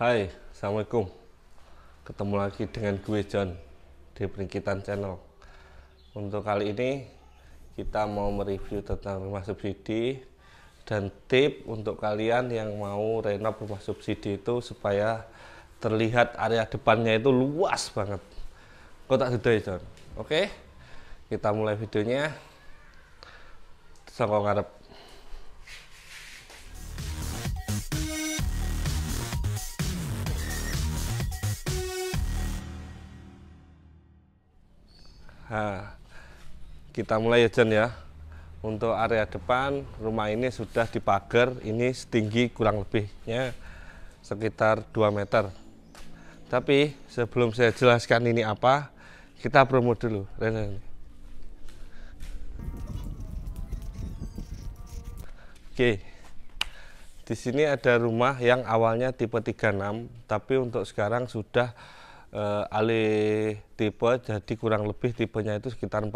Hai, Assalamualaikum Ketemu lagi dengan gue John di Peringkitan Channel Untuk kali ini kita mau mereview tentang rumah subsidi dan tip untuk kalian yang mau renov rumah subsidi itu supaya terlihat area depannya itu luas banget tak sedih, ya, John oke kita mulai videonya sangkong ngarep Nah, kita mulai ya Jen ya. Untuk area depan rumah ini sudah dipagar, ini setinggi kurang lebihnya sekitar 2 meter. Tapi sebelum saya jelaskan ini apa, kita promo dulu. Oke. Di sini ada rumah yang awalnya tipe 36, tapi untuk sekarang sudah uh, alih tipe jadi kurang lebih tipenya itu sekitar 40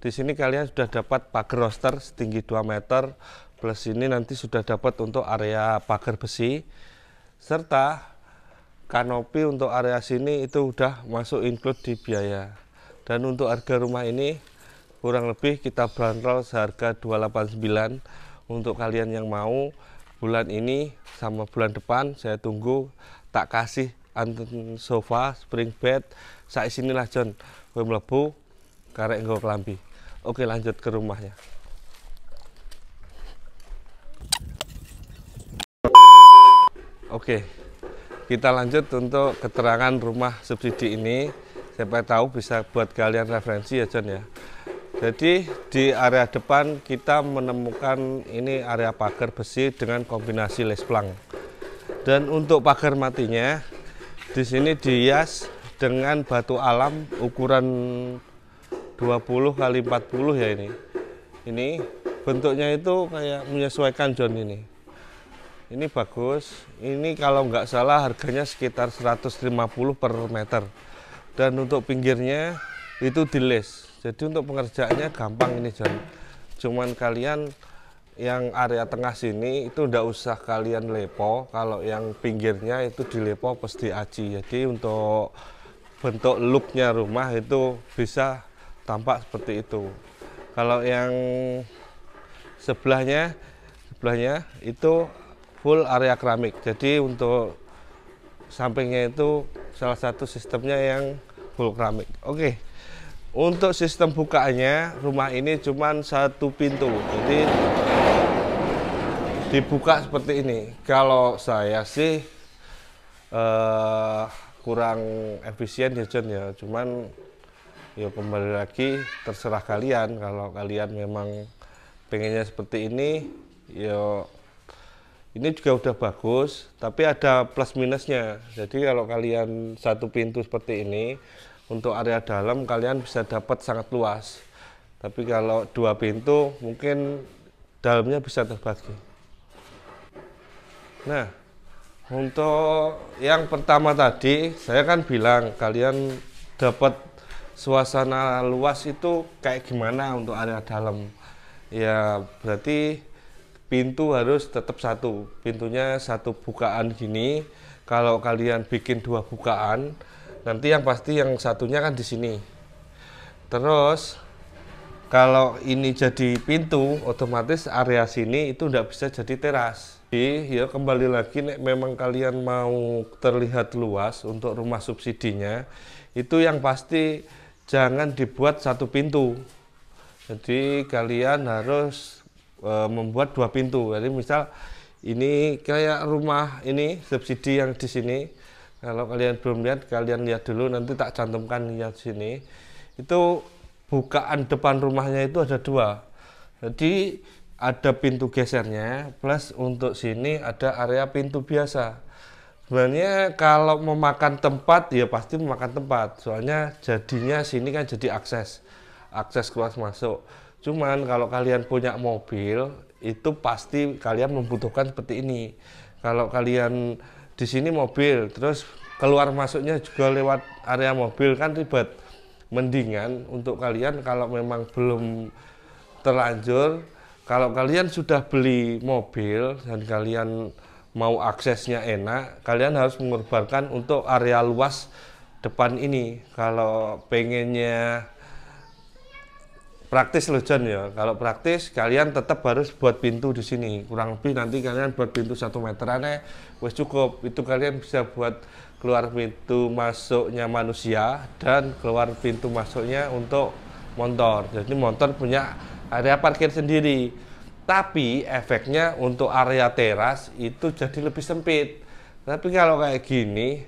di sini kalian sudah dapat pagar roster setinggi 2 meter plus ini nanti sudah dapat untuk area pagar besi serta kanopi untuk area sini itu udah masuk include di biaya dan untuk harga rumah ini kurang lebih kita bandrol seharga 289 untuk kalian yang mau bulan ini sama bulan depan saya tunggu tak kasih anten sofa spring bed saat sinilah John gue melebu karek gue kelambi oke lanjut ke rumahnya oke kita lanjut untuk keterangan rumah subsidi ini siapa tahu bisa buat kalian referensi ya John ya jadi di area depan kita menemukan ini area pagar besi dengan kombinasi les plank dan untuk pagar matinya di sini dihias dengan batu alam ukuran 20 kali 40 ya ini. Ini bentuknya itu kayak menyesuaikan John ini. Ini bagus. Ini kalau nggak salah harganya sekitar 150 per meter. Dan untuk pinggirnya itu di Jadi untuk pengerjaannya gampang ini John. Cuman kalian yang area tengah sini itu udah usah kalian lepo kalau yang pinggirnya itu dilepo pasti diaci jadi untuk bentuk looknya rumah itu bisa tampak seperti itu kalau yang sebelahnya sebelahnya itu full area keramik jadi untuk sampingnya itu salah satu sistemnya yang full keramik oke okay. untuk sistem bukaannya rumah ini cuma satu pintu jadi dibuka seperti ini. Kalau saya sih uh, kurang efisien ya John ya. Cuman ya kembali lagi terserah kalian. Kalau kalian memang pengennya seperti ini, ya ini juga udah bagus, tapi ada plus minusnya. Jadi kalau kalian satu pintu seperti ini, untuk area dalam kalian bisa dapat sangat luas. Tapi kalau dua pintu mungkin dalamnya bisa terbagi. Nah, untuk yang pertama tadi, saya kan bilang kalian dapat suasana luas itu kayak gimana untuk area dalam. Ya, berarti pintu harus tetap satu. Pintunya satu bukaan gini. Kalau kalian bikin dua bukaan, nanti yang pasti yang satunya kan di sini. Terus kalau ini jadi pintu otomatis area sini itu tidak bisa jadi teras jadi ya kembali lagi nek memang kalian mau terlihat luas untuk rumah subsidinya itu yang pasti jangan dibuat satu pintu jadi kalian harus e, membuat dua pintu jadi misal ini kayak rumah ini subsidi yang di sini kalau kalian belum lihat kalian lihat dulu nanti tak cantumkan yang sini itu bukaan depan rumahnya itu ada dua jadi ada pintu gesernya plus untuk sini ada area pintu biasa sebenarnya kalau memakan tempat ya pasti memakan tempat soalnya jadinya sini kan jadi akses akses keluar masuk cuman kalau kalian punya mobil itu pasti kalian membutuhkan seperti ini kalau kalian di sini mobil terus keluar masuknya juga lewat area mobil kan ribet mendingan untuk kalian kalau memang belum terlanjur kalau kalian sudah beli mobil dan kalian mau aksesnya enak kalian harus mengorbankan untuk area luas depan ini kalau pengennya praktis loh John ya kalau praktis kalian tetap harus buat pintu di sini kurang lebih nanti kalian buat pintu satu meteran ya wes cukup itu kalian bisa buat keluar pintu masuknya manusia dan keluar pintu masuknya untuk motor jadi motor punya area parkir sendiri tapi efeknya untuk area teras itu jadi lebih sempit tapi kalau kayak gini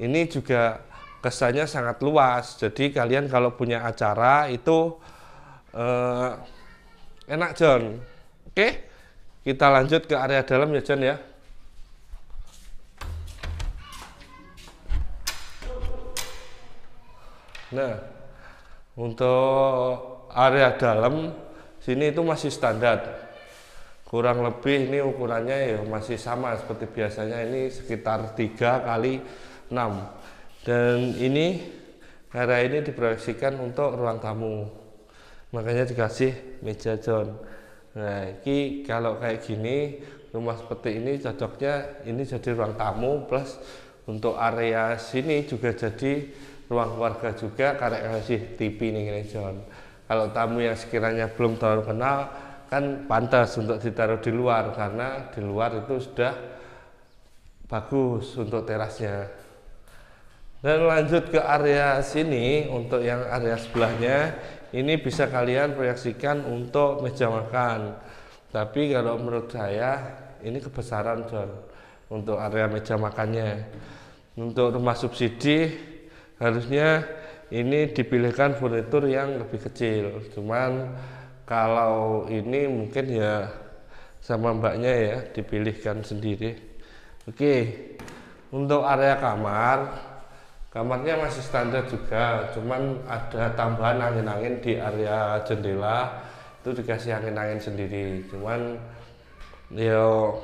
ini juga kesannya sangat luas jadi kalian kalau punya acara itu uh, enak John oke kita lanjut ke area dalam ya John ya nah untuk area dalam sini itu masih standar kurang lebih ini ukurannya ya masih sama seperti biasanya ini sekitar 3 kali 6 dan ini area ini diproyeksikan untuk ruang tamu makanya dikasih meja john nah ini kalau kayak gini rumah seperti ini cocoknya ini jadi ruang tamu plus untuk area sini juga jadi ruang keluarga juga karena kasih TV nih ini John kalau tamu yang sekiranya belum terlalu kenal kan pantas untuk ditaruh di luar karena di luar itu sudah bagus untuk terasnya dan lanjut ke area sini untuk yang area sebelahnya ini bisa kalian proyeksikan untuk meja makan tapi kalau menurut saya ini kebesaran John untuk area meja makannya untuk rumah subsidi harusnya ini dipilihkan furnitur yang lebih kecil cuman kalau ini mungkin ya sama mbaknya ya dipilihkan sendiri oke untuk area kamar Kamarnya masih standar juga, cuman ada tambahan angin-angin di area jendela itu dikasih angin-angin sendiri. Cuman yo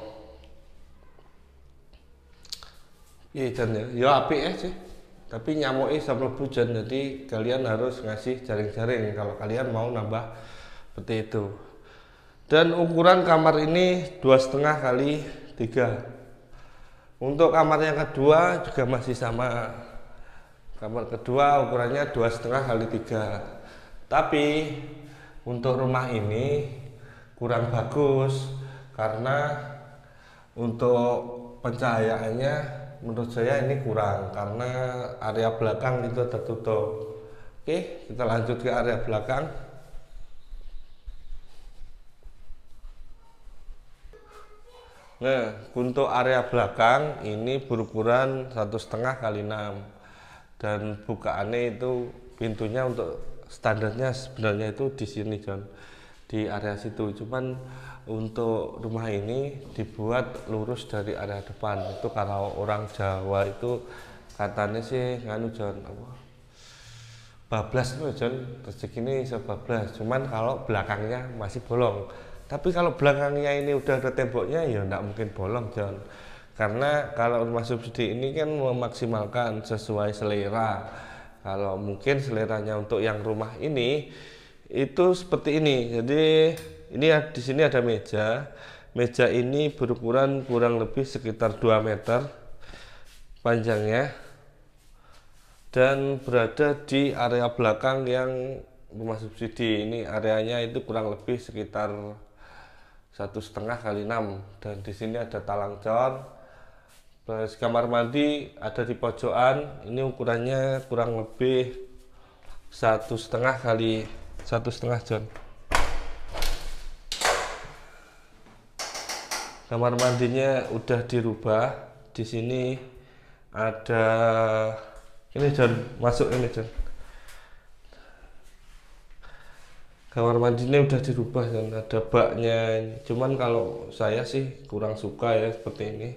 ya, ya dan ya, yo api ya sih. Tapi nyamuk ini mlebu jadi kalian harus ngasih jaring-jaring kalau kalian mau nambah seperti itu. Dan ukuran kamar ini dua setengah kali tiga. Untuk kamar yang kedua juga masih sama Kamar kedua ukurannya dua setengah kali tiga. Tapi untuk rumah ini kurang bagus karena untuk pencahayaannya menurut saya ini kurang karena area belakang itu tertutup. Oke, kita lanjut ke area belakang. Nah, untuk area belakang ini berukuran satu setengah kali enam dan bukaannya itu pintunya untuk standarnya sebenarnya itu di sini John di area situ cuman untuk rumah ini dibuat lurus dari area depan itu kalau orang Jawa itu katanya sih nganu John apa bablas itu John rezeki ini sebablas cuman kalau belakangnya masih bolong tapi kalau belakangnya ini udah ada temboknya ya enggak mungkin bolong John karena kalau rumah subsidi ini kan memaksimalkan sesuai selera kalau mungkin seleranya untuk yang rumah ini itu seperti ini jadi ini di sini ada meja meja ini berukuran kurang lebih sekitar 2 meter panjangnya dan berada di area belakang yang rumah subsidi ini areanya itu kurang lebih sekitar satu setengah kali enam dan di sini ada talang cor Plus kamar mandi ada di pojokan. Ini ukurannya kurang lebih satu setengah kali satu setengah jam. Kamar mandinya udah dirubah. Di sini ada ini John masuk ini John. kamar mandinya udah dirubah dan ada baknya cuman kalau saya sih kurang suka ya seperti ini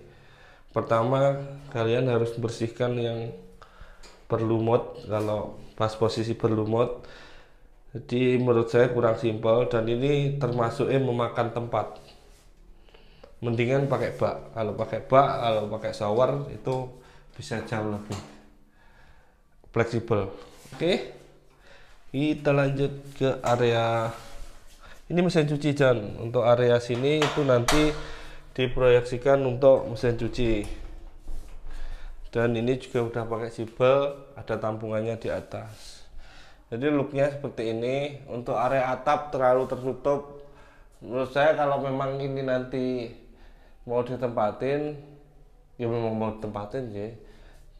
pertama kalian harus bersihkan yang berlumut kalau pas posisi berlumut jadi menurut saya kurang simpel dan ini termasuk eh, memakan tempat mendingan pakai bak kalau pakai bak kalau pakai shower itu bisa jauh lebih fleksibel oke kita lanjut ke area ini mesin cuci Jan untuk area sini itu nanti diproyeksikan untuk mesin cuci dan ini juga udah pakai sibel ada tampungannya di atas jadi looknya seperti ini untuk area atap terlalu tertutup menurut saya kalau memang ini nanti mau ditempatin ya memang mau ditempatin sih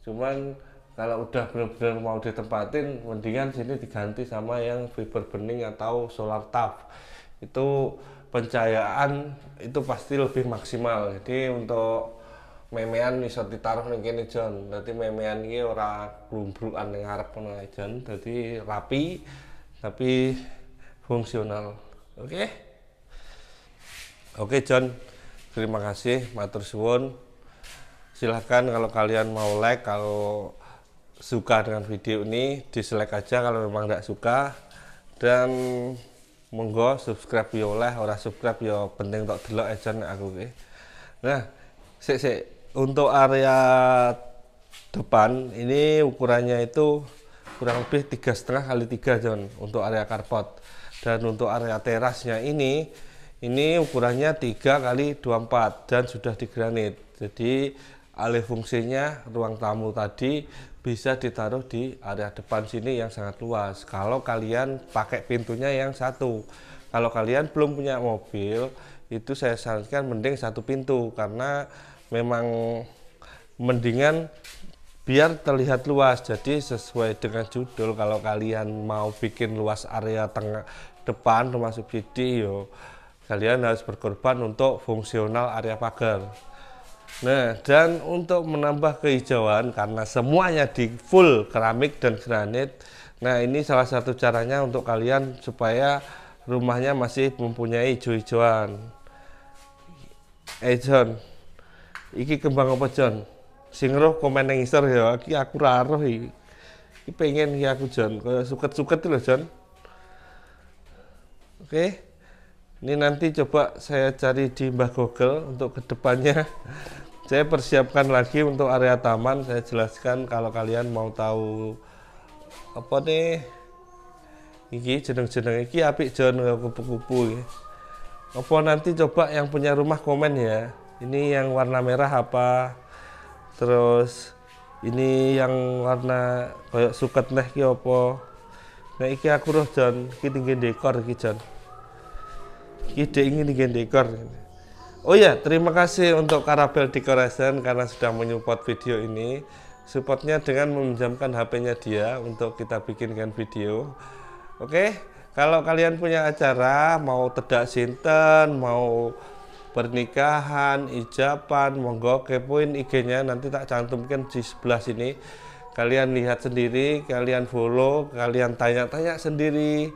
cuman kalau udah benar-benar mau ditempatin mendingan sini diganti sama yang fiber bening atau solar tap itu pencahayaan itu pasti lebih maksimal jadi untuk memean bisa ditaruh nih John jadi memean ini ora glumbrukan yang harap John jadi rapi tapi fungsional oke okay? oke okay, John terima kasih matur suwun silahkan kalau kalian mau like kalau suka dengan video ini dislike aja kalau memang tidak suka dan monggo subscribe yo lah ora subscribe yo penting tok delok aja nek aku ke Nah, sik sik untuk area depan ini ukurannya itu kurang lebih tiga setengah kali tiga John untuk area karpot dan untuk area terasnya ini ini ukurannya tiga kali dua empat dan sudah di granit jadi alih fungsinya ruang tamu tadi bisa ditaruh di area depan sini yang sangat luas kalau kalian pakai pintunya yang satu kalau kalian belum punya mobil itu saya sarankan mending satu pintu karena memang mendingan biar terlihat luas jadi sesuai dengan judul kalau kalian mau bikin luas area tengah depan rumah subsidi yo kalian harus berkorban untuk fungsional area pagar Nah, dan untuk menambah kehijauan karena semuanya di full keramik dan granit. Nah, ini salah satu caranya untuk kalian supaya rumahnya masih mempunyai hijau-hijauan. Eh John, iki kembang apa John? Singroh komen yang ya, iki aku raruh iki. Iki pengen ya aku John, kayak suket-suket loh John. Oke. Okay? ini nanti coba saya cari di Mbah Google untuk kedepannya saya persiapkan lagi untuk area taman saya jelaskan kalau kalian mau tahu apa nih iki jeneng-jeneng iki api jon kupu-kupu ya. apa nanti coba yang punya rumah komen ya ini yang warna merah apa terus ini yang warna kayak suket neh ki apa nah iki aku roh jon iki tinggi dekor iki jon ide ingin gen dekor oh ya terima kasih untuk Karabel Decoration karena sudah menyupport video ini supportnya dengan meminjamkan HP-nya dia untuk kita bikinkan video oke okay? kalau kalian punya acara mau tedak sinten mau pernikahan ijapan monggo kepoin IG-nya nanti tak cantumkan di sebelah sini kalian lihat sendiri kalian follow kalian tanya-tanya sendiri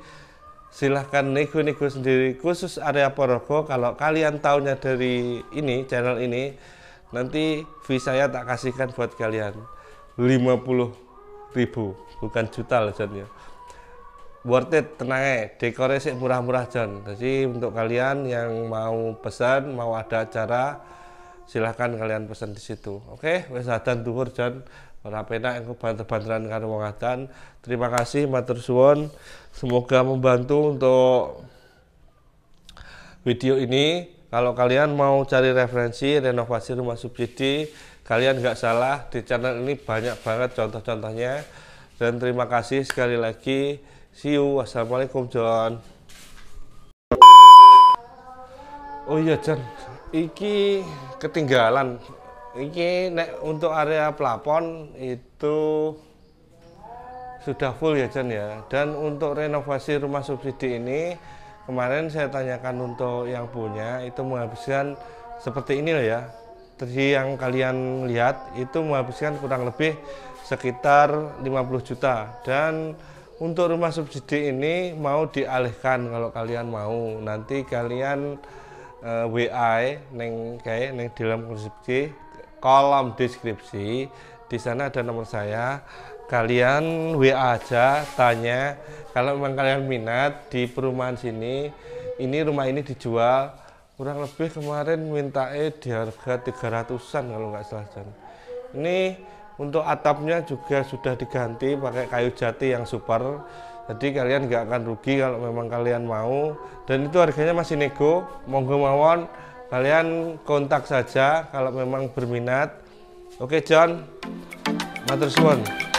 silahkan nego-nego sendiri khusus area Porogo kalau kalian tahunya dari ini channel ini nanti fee saya tak kasihkan buat kalian 50 ribu bukan juta loh jadinya worth it tenang eh dekorasi murah-murah John jadi untuk kalian yang mau pesan mau ada acara silahkan kalian pesan di situ oke okay? wes dan tuhur John ora penak engko banter-banteran karo wong adan. Terima kasih matur suwun. Semoga membantu untuk video ini. Kalau kalian mau cari referensi renovasi rumah subsidi, kalian nggak salah di channel ini banyak banget contoh-contohnya. Dan terima kasih sekali lagi. See you. Wassalamualaikum John. Oh iya John, iki ketinggalan ini nek untuk area plafon itu sudah full ya Jan ya. Dan untuk renovasi rumah subsidi ini kemarin saya tanyakan untuk yang punya itu menghabiskan seperti ini loh ya. Tadi yang kalian lihat itu menghabiskan kurang lebih sekitar 50 juta dan untuk rumah subsidi ini mau dialihkan kalau kalian mau nanti kalian uh, eh, WA neng kayak neng dalam deskripsi kolom deskripsi di sana ada nomor saya kalian WA aja tanya kalau memang kalian minat di perumahan sini ini rumah ini dijual kurang lebih kemarin minta di harga 300-an kalau nggak salah John. ini untuk atapnya juga sudah diganti pakai kayu jati yang super jadi kalian nggak akan rugi kalau memang kalian mau dan itu harganya masih nego monggo mawon kalian kontak saja kalau memang berminat oke John matur suwun